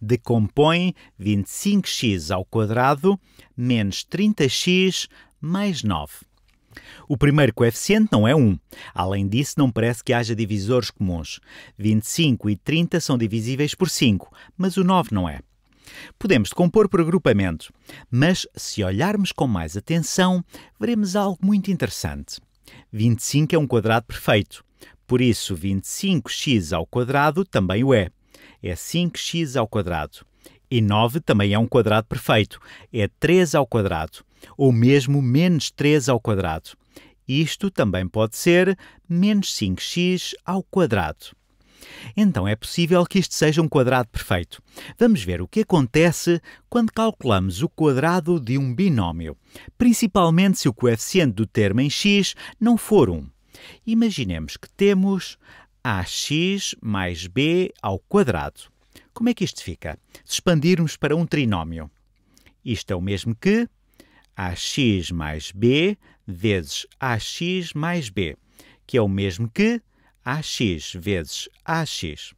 decompõe 25x ao quadrado menos 30x mais 9. O primeiro coeficiente não é 1. Além disso, não parece que haja divisores comuns. 25 e 30 são divisíveis por 5, mas o 9 não é. Podemos decompor por agrupamento, mas se olharmos com mais atenção, veremos algo muito interessante. 25 é um quadrado perfeito, por isso 25x ao quadrado também o é é 5x ao quadrado. E 9 também é um quadrado perfeito, é 3 ao quadrado, ou mesmo menos 3 ao quadrado. Isto também pode ser menos 5x ao quadrado. Então é possível que isto seja um quadrado perfeito. Vamos ver o que acontece quando calculamos o quadrado de um binómio, principalmente se o coeficiente do termo em x não for 1. Imaginemos que temos ax mais b ao quadrado. Como é que isto fica? Se expandirmos para um trinómio, isto é o mesmo que ax mais b vezes ax mais b, que é o mesmo que ax vezes ax.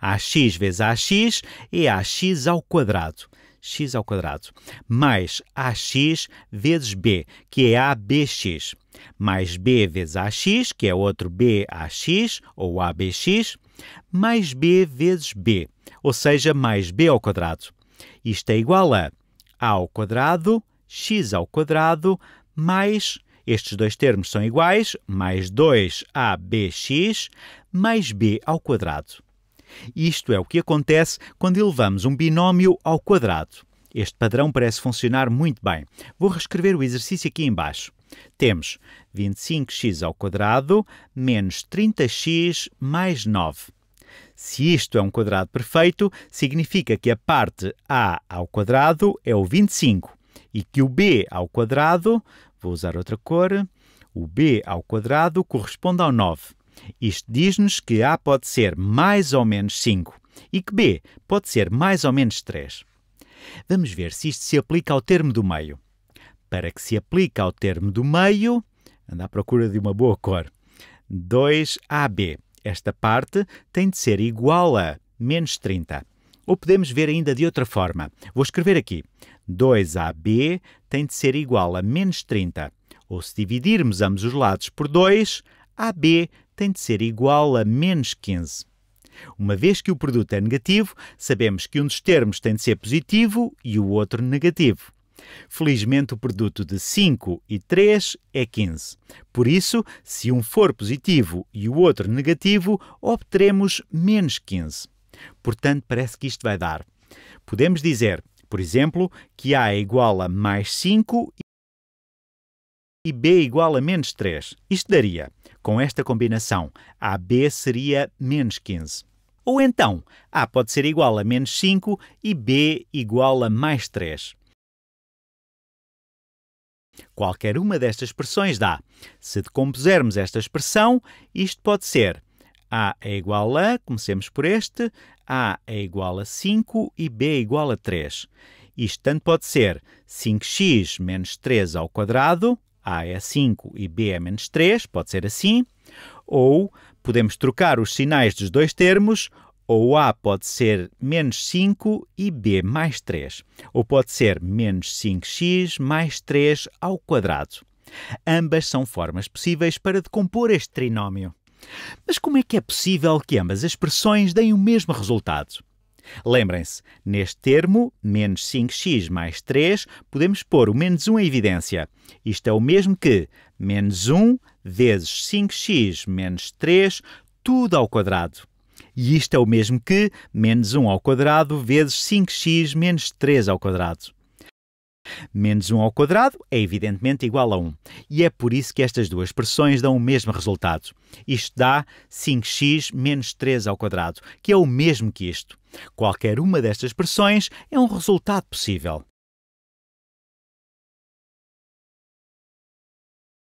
ax vezes ax é ax ao quadrado. x ao quadrado mais ax vezes b, que é abx mais b vezes ax, que é outro b ax ou abx, mais b vezes b, ou seja, mais b ao quadrado. Isto é igual a a ao quadrado x ao quadrado mais estes dois termos são iguais, mais 2abx mais b ao quadrado. Isto é o que acontece quando elevamos um binómio ao quadrado. Este padrão parece funcionar muito bem. Vou reescrever o exercício aqui embaixo. Temos 25x ao quadrado menos 30x mais 9. Se isto é um quadrado perfeito, significa que a parte a ao quadrado é o 25 e que o b ao quadrado, vou usar outra cor, o b ao quadrado corresponde ao 9. Isto diz-nos que a pode ser mais ou menos 5 e que b pode ser mais ou menos 3. Vamos ver se isto se aplica ao termo do meio. Para que se aplique ao termo do meio, anda à procura de uma boa cor. 2AB. Esta parte tem de ser igual a menos 30. Ou podemos ver ainda de outra forma. Vou escrever aqui. 2AB tem de ser igual a menos 30. Ou se dividirmos ambos os lados por 2, AB tem de ser igual a menos 15. Uma vez que o produto é negativo, sabemos que um dos termos tem de ser positivo e o outro negativo. Felizmente, o produto de 5 e 3 é 15. Por isso, se um for positivo e o outro negativo, obteremos menos 15. Portanto, parece que isto vai dar. Podemos dizer, por exemplo, que A é igual a mais 5 e b igual a menos 3. Isto daria, com esta combinação, AB seria menos 15. Ou então, A pode ser igual a menos 5 e B igual a mais 3. Qualquer uma destas expressões dá. Se decompusermos esta expressão, isto pode ser A é igual a, comecemos por este, A é igual a 5 e B é igual a 3. Isto tanto pode ser 5x menos 3 ao quadrado, a é 5 e B é menos 3, pode ser assim. Ou podemos trocar os sinais dos dois termos, ou A pode ser menos 5 e B mais 3. Ou pode ser menos 5x mais 3 ao quadrado. Ambas são formas possíveis para decompor este trinómio. Mas como é que é possível que ambas expressões deem o mesmo resultado? Lembrem-se, neste termo, menos 5x mais 3, podemos pôr o menos 1 em evidência. Isto é o mesmo que menos 1 vezes 5x menos 3, tudo ao quadrado. E isto é o mesmo que menos 1 ao quadrado vezes 5x menos 3 ao quadrado. Menos 1 ao quadrado é evidentemente igual a 1. E é por isso que estas duas expressões dão o mesmo resultado. Isto dá 5x menos 3 ao quadrado, que é o mesmo que isto. Qualquer uma destas expressões é um resultado possível.